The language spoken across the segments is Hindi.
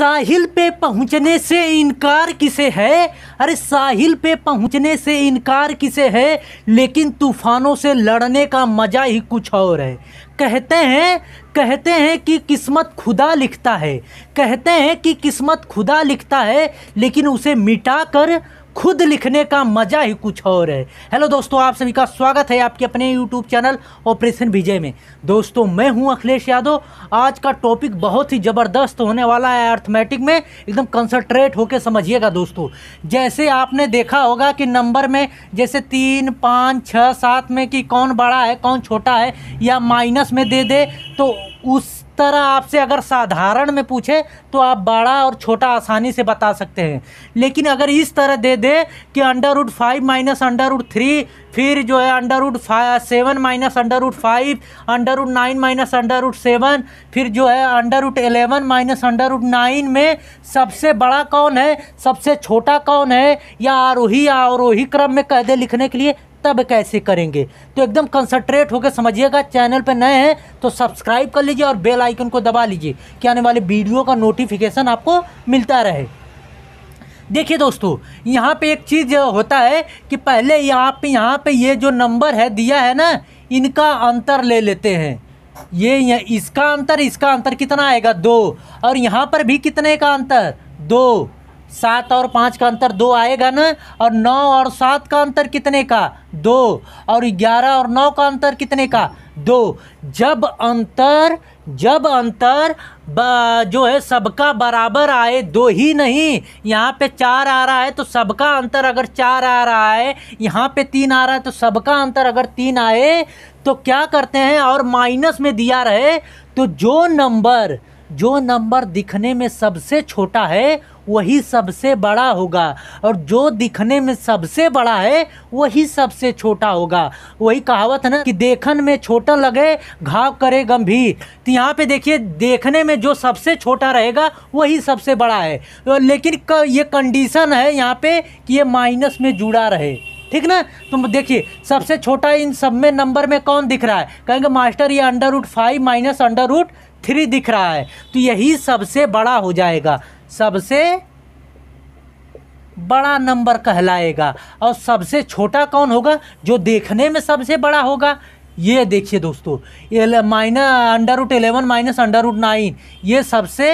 साहिल पे पहुंचने से इनकार किसे है अरे साहिल पे पहुंचने से इनकार किसे है लेकिन तूफानों से लड़ने का मज़ा ही कुछ और है कहते हैं कहते हैं कि किस्मत खुदा लिखता है कहते हैं कि किस्मत खुदा लिखता है लेकिन उसे मिटा कर खुद लिखने का मज़ा ही कुछ और है हेलो दोस्तों आप सभी का स्वागत है आपके अपने यूट्यूब चैनल ऑपरेशन विजय में दोस्तों मैं हूं अखिलेश यादव आज का टॉपिक बहुत ही ज़बरदस्त होने वाला है अर्थमेटिक में एकदम कंसंट्रेट होकर समझिएगा दोस्तों जैसे आपने देखा होगा कि नंबर में जैसे तीन पाँच छः सात में कि कौन बड़ा है कौन छोटा है या माइनस में दे दे तो उस तरह आपसे अगर साधारण में पूछे तो आप बड़ा और छोटा आसानी से बता सकते हैं लेकिन अगर इस तरह दे दे कि under root five minus under root three फिर जो है under five seven minus under root five under root nine minus under root seven फिर जो है under root eleven minus under root nine में सबसे बड़ा कौन है सबसे छोटा कौन है या आरोही आरोही क्रम में कह दे लिखने के लिए तब कैसे करेंगे तो एकदम कंसंट्रेट होकर समझिएगा चैनल पर नए हैं तो सब्सक्राइब कर लीजिए और बेल आइकन को दबा लीजिए कि आने वाले वीडियो का नोटिफिकेशन आपको मिलता रहे देखिए दोस्तों यहाँ पे एक चीज़ होता है कि पहले यहाँ पे यहाँ पे ये जो नंबर है दिया है ना इनका अंतर ले लेते हैं ये इसका अंतर इसका अंतर कितना आएगा दो और यहाँ पर भी कितने का अंतर दो सात और पाँच का अंतर दो आएगा ना और नौ और सात का अंतर कितने का दो और ग्यारह और नौ का अंतर कितने का दो जब अंतर जब अंतर जो है सबका बराबर आए दो ही नहीं यहाँ पे चार आ रहा है तो सबका अंतर अगर चार आ रहा है यहाँ पे तीन आ रहा है तो सबका अंतर अगर तीन आए तो क्या करते हैं और माइनस में दिया रहे तो जो नंबर जो नंबर दिखने में सबसे छोटा है वही सबसे बड़ा होगा और जो दिखने में सबसे बड़ा है वही सबसे छोटा होगा वही कहावत है ना कि देखन में छोटा लगे घाव करे गंभीर तो यहाँ पे देखिए देखने में जो सबसे छोटा रहेगा वही सबसे बड़ा है लेकिन ये कंडीशन है यहाँ पे कि ये माइनस में जुड़ा रहे ठीक ना तो देखिए सबसे छोटा इन सब में नंबर में कौन दिख रहा है कहेंगे मास्टर ये under root five minus under root three दिख रहा है तो यही सबसे बड़ा हो जाएगा सबसे बड़ा नंबर कहलाएगा और सबसे छोटा कौन होगा जो देखने में सबसे बड़ा होगा ये देखिए दोस्तों minus under root eleven minus under root nine ये सबसे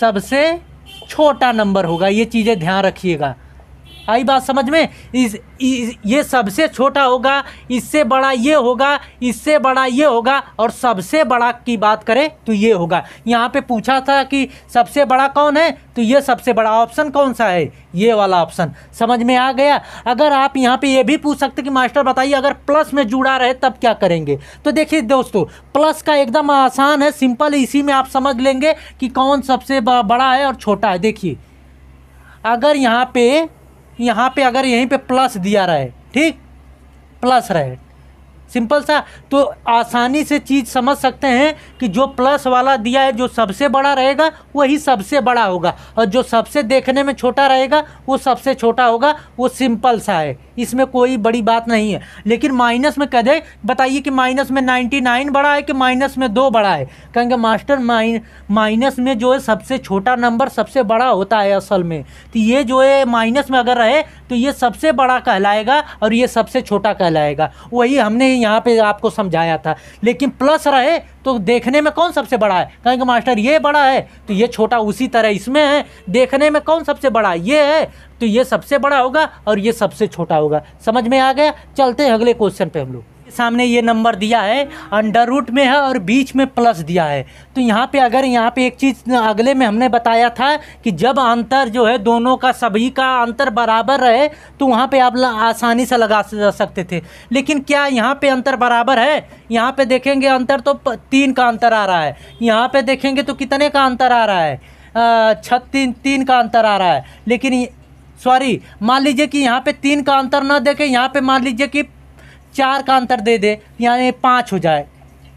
सबसे छोटा नंबर होगा ये चीज़ें ध्यान रखिएगा आई बात समझ में इस, इस ये सबसे छोटा होगा इससे बड़ा ये होगा इससे बड़ा ये होगा और सबसे बड़ा की बात करें तो ये होगा यहाँ पे पूछा था कि सबसे बड़ा कौन है तो ये सबसे बड़ा ऑप्शन कौन सा है ये वाला ऑप्शन समझ में आ गया अगर आप यहाँ पे ये भी पूछ सकते कि मास्टर बताइए अगर प्लस में जुड़ा रहे तब क्या करेंगे तो देखिए दोस्तों प्लस का एकदम आसान है सिंपल इसी में आप समझ लेंगे कि कौन सबसे बड़ा है और छोटा है देखिए अगर यहाँ पे यहाँ पे अगर यहीं पे प्लस दिया रहे ठीक प्लस रहे सिंपल सा तो आसानी से चीज़ समझ सकते हैं कि जो प्लस वाला दिया है जो सबसे बड़ा रहेगा वही सबसे बड़ा होगा और जो सबसे देखने में छोटा रहेगा वो सबसे छोटा होगा वो सिंपल सा है इसमें कोई बड़ी बात नहीं है लेकिन माइनस में कदे बताइए कि माइनस में नाइन्टी नाइन बड़ा है कि माइनस में दो बड़ा है कहेंगे मास्टर माइन माइनस में जो है सबसे छोटा नंबर सबसे बड़ा होता है असल में तो ये जो है माइनस में अगर रहे तो ये सबसे बड़ा कहलाएगा और ये सबसे छोटा कहलाएगा वही हमने यहाँ पे आपको समझाया था लेकिन प्लस रहे तो देखने में कौन सबसे बड़ा है कहेंगे मास्टर ये बड़ा है तो ये छोटा उसी तरह इसमें है देखने में कौन सबसे बड़ा ये है तो ये सबसे बड़ा होगा और ये सबसे छोटा होगा समझ में आ गया चलते हैं अगले क्वेश्चन पे हम लोग सामने ये नंबर दिया है अंडर रूट में है और बीच में प्लस दिया है तो यहाँ पे अगर यहाँ पे एक चीज़ अगले में हमने बताया था कि जब अंतर जो है दोनों का सभी का अंतर बराबर रहे तो वहाँ पे आप आसानी से लगा सकते थे लेकिन क्या यहाँ पे अंतर बराबर है यहाँ पे देखेंगे अंतर तो तीन का अंतर आ रहा है यहाँ पे देखेंगे तो कितने का अंतर आ रहा है छत्तीस तीन का अंतर आ रहा है लेकिन सॉरी मान लीजिए कि यहाँ पे तीन का अंतर ना देखें यहाँ पे मान लीजिए कि चार का अंतर दे दे यानी पाँच हो जाए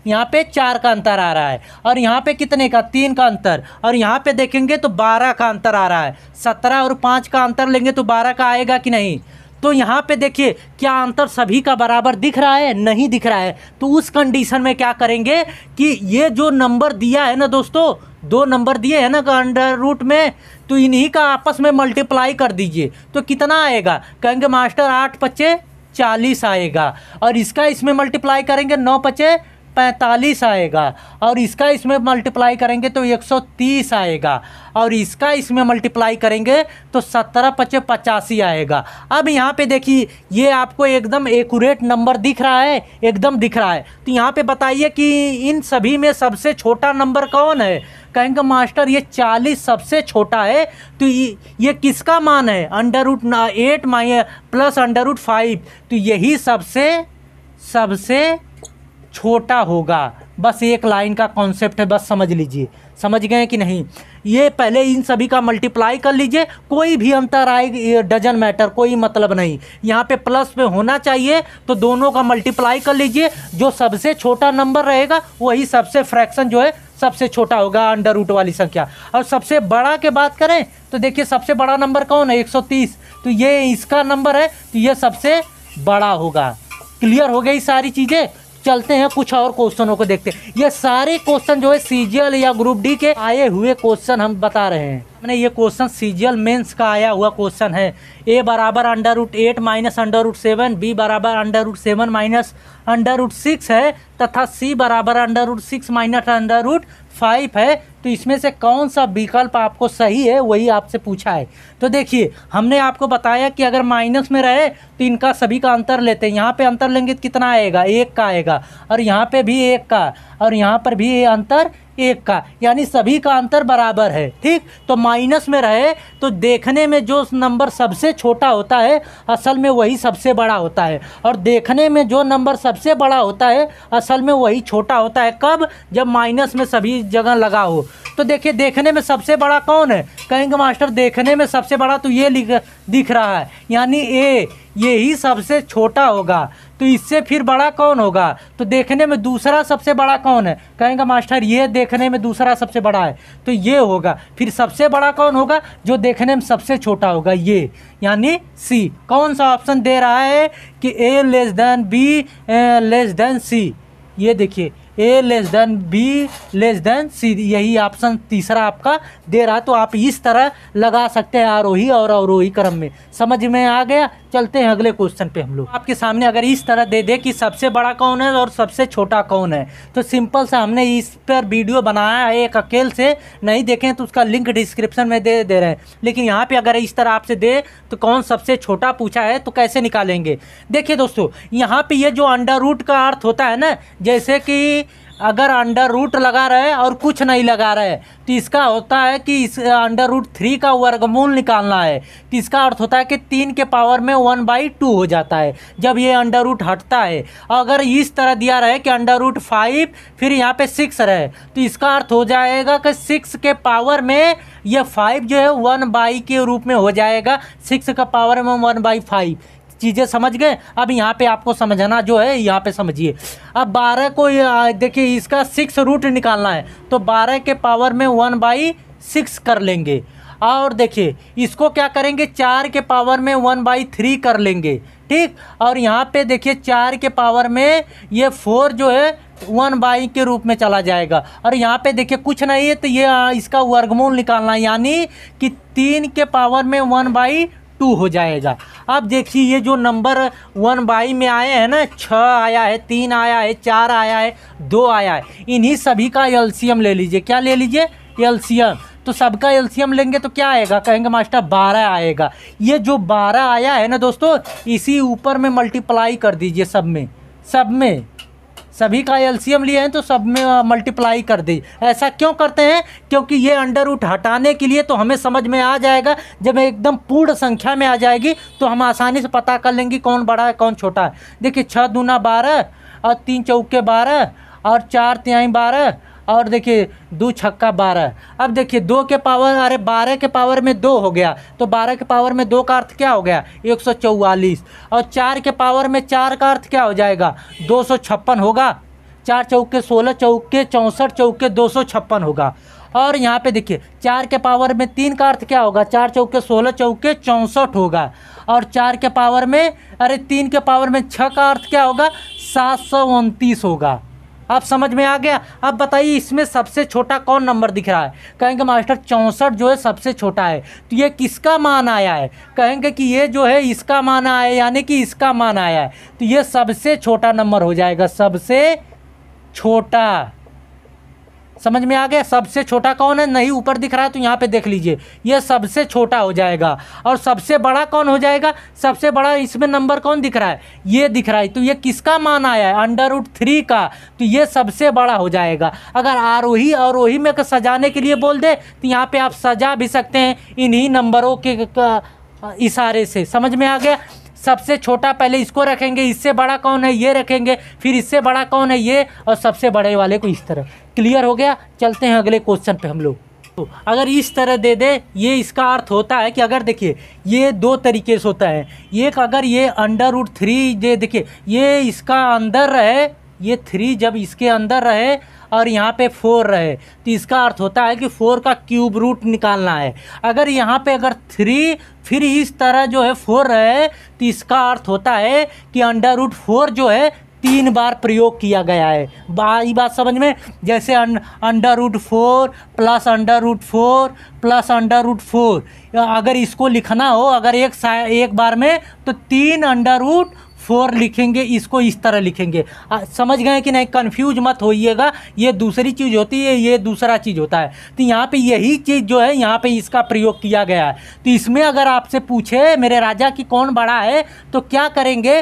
यहाँ पे चार का अंतर आ रहा है और यहाँ पे कितने का तीन का अंतर और यहाँ पे देखेंगे तो बारह का अंतर आ रहा है सत्रह और पाँच का अंतर लेंगे तो बारह का आएगा कि नहीं तो यहाँ पे देखिए क्या अंतर सभी का बराबर दिख रहा है नहीं दिख रहा है तो उस कंडीशन में क्या करेंगे कि ये जो नंबर दिया है ना दोस्तों दो नंबर दिए हैं ना अंडर रूट में तो इन्हीं का आपस में मल्टीप्लाई कर दीजिए तो कितना आएगा कहेंगे मास्टर आठ पच्चे चालीस आएगा और इसका इसमें मल्टीप्लाई करेंगे नौ पचे पैंतालीस आएगा और इसका इसमें मल्टीप्लाई करेंगे तो एक सौ तीस आएगा और इसका इसमें मल्टीप्लाई करेंगे तो सत्रह पचे पचासी आएगा अब यहाँ पे देखिए ये आपको एकदम एकूरेट नंबर दिख रहा है एकदम दिख रहा है तो यहाँ पे बताइए कि इन सभी में सबसे छोटा नंबर कौन है कहेंगे मास्टर ये चालीस सबसे छोटा है तो ये किसका मान है under root eight minus plus under root five तो यही सबसे सबसे छोटा होगा बस एक लाइन का कॉन्सेप्ट है बस समझ लीजिए समझ गए कि नहीं ये पहले इन सभी का मल्टीप्लाई कर लीजिए कोई भी अंतर आए डजन मैटर कोई मतलब नहीं यहाँ पे प्लस में होना चाहिए तो दोनों का मल्टीप्लाई कर लीजिए जो सबसे छोटा नंबर रहेगा वही सबसे फ्रैक्शन जो है सबसे छोटा होगा अंडर रूट वाली संख्या और सबसे बड़ा के बात करें तो देखिए सबसे बड़ा नंबर कौन है एक तो ये इसका नंबर है तो ये सबसे बड़ा होगा क्लियर हो गई सारी चीज़ें चलते हैं कुछ और क्वेश्चनों को देखते हैं ये सारे क्वेश्चन जो है सीजीएल या ग्रुप डी के आए हुए क्वेश्चन हम बता रहे हैं मैंने ये क्वेश्चन सीजीएल मेंस का आया हुआ क्वेश्चन है ए बराबर under root eight minus under root seven B बराबर under root seven minus under root six है तथा सी बराबर under root six minus under root five है तो इसमें से कौन सा विकल्प आपको सही है वही आपसे पूछा है तो देखिए हमने आपको बताया कि अगर माइनस में रहे तो इनका सभी का अंतर लेते हैं यहाँ पे अंतर लेंगे कितना आएगा एक का आएगा और यहाँ पे भी एक का और यहाँ पर भी ये अंतर एक का यानी सभी का अंतर बराबर है ठीक तो माइनस में रहे तो देखने में जो नंबर सबसे छोटा होता है असल में वही सबसे बड़ा होता है और देखने में जो नंबर सबसे बड़ा होता है असल में वही छोटा होता है कब जब माइनस में सभी जगह लगा हो तो देखिए देखने में सबसे बड़ा कौन है कहेंगे मास्टर देखने में सबसे बड़ा तो ये दिख रहा है यानी ए यही सबसे छोटा होगा तो इससे फिर बड़ा कौन होगा तो देखने में दूसरा सबसे बड़ा कौन है कहेंगे मास्टर ये देखने में दूसरा सबसे बड़ा है तो ये होगा फिर सबसे बड़ा कौन होगा जो देखने में सबसे छोटा होगा ये यानी सी कौन सा ऑप्शन दे रहा है कि A less than B less than C ये देखिए A less than B less than C यही ऑप्शन तीसरा आपका दे रहा तो आप इस तरह लगा सकते हैं आरोही और अवरोही क्रम में समझ में आ गया चलते हैं अगले क्वेश्चन पे हम लोग आपके सामने अगर इस तरह दे दे कि सबसे बड़ा कौन है और सबसे छोटा कौन है तो सिंपल सा हमने इस पर वीडियो बनाया है एक अकेल से नहीं देखें तो उसका लिंक डिस्क्रिप्शन में दे दे रहे हैं लेकिन यहाँ पर अगर इस तरह आपसे दे तो कौन सबसे छोटा पूछा है तो कैसे निकालेंगे देखिए दोस्तों यहाँ पर ये यह जो अंडर रूट का अर्थ होता है ना जैसे कि अगर अंडर रूट लगा रहे और कुछ नहीं लगा रहे तो इसका होता है कि इस अंडर रूट थ्री का वर्गमूल निकालना है तो इसका अर्थ होता है कि तीन के पावर में वन बाई टू हो जाता है जब ये अंडर रूट हटता है अगर इस तरह दिया रहे कि अंडर रूट फाइव फिर यहाँ पे सिक्स रहे तो इसका अर्थ हो जाएगा कि सिक्स के पावर में यह फाइव जो है वन बाई के रूप में हो जाएगा सिक्स का पावर में वन बाई फाइव चीज़ें समझ गए अब यहाँ पे आपको समझना जो है यहाँ पे समझिए अब बारह को देखिए इसका सिक्स रूट निकालना है तो बारह के पावर में वन बाई सिक्स कर लेंगे और देखिए इसको क्या करेंगे चार के पावर में वन बाई थ्री कर लेंगे ठीक और यहाँ पे देखिए चार के पावर में ये फोर जो है वन बाई के रूप में चला जाएगा और यहाँ पे देखिए कुछ नहीं है तो ये इसका वर्गमूल निकालना यानी कि तीन के पावर में वन बाई टू हो जाएगा अब देखिए ये जो नंबर वन बाई में आए हैं ना छः आया है तीन आया है चार आया है दो आया है इन्हीं सभी का एलसीएम ले लीजिए क्या ले लीजिए एलसीएम तो सबका एलसीएम लेंगे तो क्या आएगा कहेंगे मास्टर बारह आएगा ये जो बारह आया है ना दोस्तों इसी ऊपर में मल्टीप्लाई कर दीजिए सब में सब में सभी का एलसीएम लिए हैं तो सब में मल्टीप्लाई कर दी ऐसा क्यों करते हैं क्योंकि ये अंडर रूट हटाने के लिए तो हमें समझ में आ जाएगा जब एकदम पूर्ण संख्या में आ जाएगी तो हम आसानी से पता कर लेंगे कौन बड़ा है कौन छोटा है देखिए छः दूना बारह और तीन चौके बारह और चार त्याई बारह और देखिए दो छक्का बारह अब देखिए दो के पावर अरे बारह के पावर में दो हो गया तो बारह के पावर में दो का अर्थ क्या हो गया एक सौ चौवालीस और चार के पावर में चार का अर्थ क्या हो जाएगा दो सौ छप्पन होगा चार चौके सोलह चौके चौंसठ चौके दो सौ छप्पन होगा और यहाँ पे देखिए चार के पावर में तीन का अर्थ क्या होगा चार चौके सोलह चौके चौंसठ होगा और चार के पावर में अरे तीन के पावर में छः का अर्थ क्या होगा सात सौ उनतीस होगा आप समझ में आ गया अब बताइए इसमें सबसे छोटा कौन नंबर दिख रहा है कहेंगे मास्टर चौंसठ जो है सबसे छोटा है तो ये किसका मान आया है कहेंगे कि ये जो है इसका मान आया है यानी कि इसका मान आया है तो ये सबसे छोटा नंबर हो जाएगा सबसे छोटा समझ में आ गया सबसे छोटा कौन है नहीं ऊपर दिख रहा है तो यहाँ पे देख लीजिए ये सबसे छोटा हो जाएगा और सबसे बड़ा कौन हो जाएगा सबसे बड़ा इसमें नंबर कौन दिख रहा है ये दिख रहा है तो ये किसका मान आया है अंडर रूट थ्री का तो ये सबसे बड़ा हो जाएगा अगर आरोही आरोही में सजाने के लिए बोल दे तो यहाँ पर आप सजा भी सकते हैं इन्हीं नंबरों के इशारे से समझ में आ गया सबसे छोटा पहले इसको रखेंगे इससे बड़ा कौन है ये रखेंगे फिर इससे बड़ा कौन है ये और सबसे बड़े वाले को इस तरह क्लियर हो गया चलते हैं अगले क्वेश्चन पे हम लोग तो अगर इस तरह दे दे ये इसका अर्थ होता है कि अगर देखिए ये दो तरीके से होता है एक अगर ये अंडर उड थ्री ये देखिए ये इसका अंदर रहे ये थ्री जब इसके अंदर रहे और यहाँ पे फोर रहे तो इसका अर्थ होता है कि फोर का क्यूब रूट निकालना है अगर यहाँ पे अगर थ्री फिर इस तरह जो है फोर रहे तो इसका अर्थ होता है कि अंडर रूट फोर जो है तीन बार प्रयोग किया गया है ये बात समझ में जैसे under root four plus under root four plus under root four अगर इसको लिखना हो अगर एक एक बार में तो तीन अंडर रूट फोर लिखेंगे इसको इस तरह लिखेंगे आ, समझ गए कि नहीं कन्फ्यूज मत होइएगा ये दूसरी चीज़ होती है ये दूसरा चीज़ होता है तो यहाँ पे यही चीज़ जो है यहाँ पे इसका प्रयोग किया गया है तो इसमें अगर आपसे पूछे मेरे राजा की कौन बड़ा है तो क्या करेंगे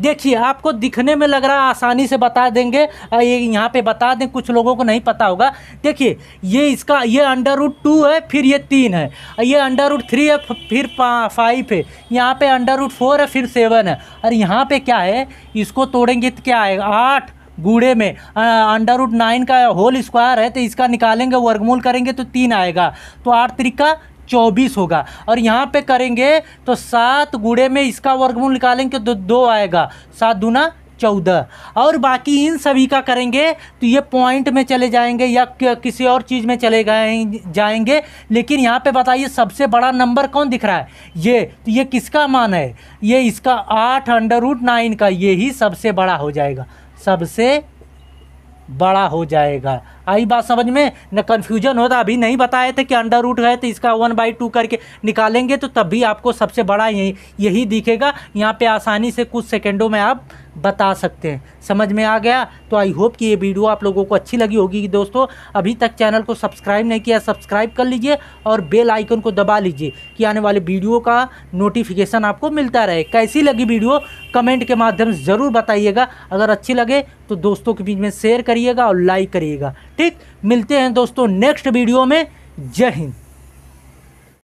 देखिए आपको दिखने में लग रहा आसानी से बता देंगे ये यहाँ पे बता दें कुछ लोगों को नहीं पता होगा देखिए ये इसका ये अंडर रूट टू है फिर ये तीन है ये अंडर रूट थ्री है फिर फाइव है यहाँ पे अंडर रूट फोर है फिर सेवन है और यहाँ पे क्या है इसको तोड़ेंगे तो क्या आएगा आठ गूढ़े में अंडर रूट नाइन का होल स्क्वायर है तो इसका निकालेंगे वर्गमूल करेंगे तो तीन आएगा तो आठ तरीका चौबीस होगा और यहाँ पे करेंगे तो सात गुड़े में इसका वर्गमूल निकालेंगे तो दो आएगा सात दूना चौदह और बाकी इन सभी का करेंगे तो ये पॉइंट में चले जाएंगे या किसी और चीज़ में चले गए जाएंगे लेकिन यहाँ पे बताइए सबसे बड़ा नंबर कौन दिख रहा है ये तो ये किसका मान है ये इसका आठ अंडर रूट नाइन का ये ही सबसे बड़ा हो जाएगा सबसे बड़ा हो जाएगा आई बात समझ में न कन्फ्यूजन हो रहा अभी नहीं बताए थे कि अंडर रूट है तो इसका वन बाई टू करके निकालेंगे तो तब भी आपको सबसे बड़ा यही यही दिखेगा यहाँ पे आसानी से कुछ सेकेंडों में आप बता सकते हैं समझ में आ गया तो आई होप कि ये वीडियो आप लोगों को अच्छी लगी होगी कि दोस्तों अभी तक चैनल को सब्सक्राइब नहीं किया सब्सक्राइब कर लीजिए और बेल आइकन को दबा लीजिए कि आने वाले वीडियो का नोटिफिकेशन आपको मिलता रहे कैसी लगी वीडियो कमेंट के माध्यम से ज़रूर बताइएगा अगर अच्छी लगे तो दोस्तों के बीच में शेयर करिएगा और लाइक करिएगा ठीक मिलते हैं दोस्तों नेक्स्ट वीडियो में जय हिंद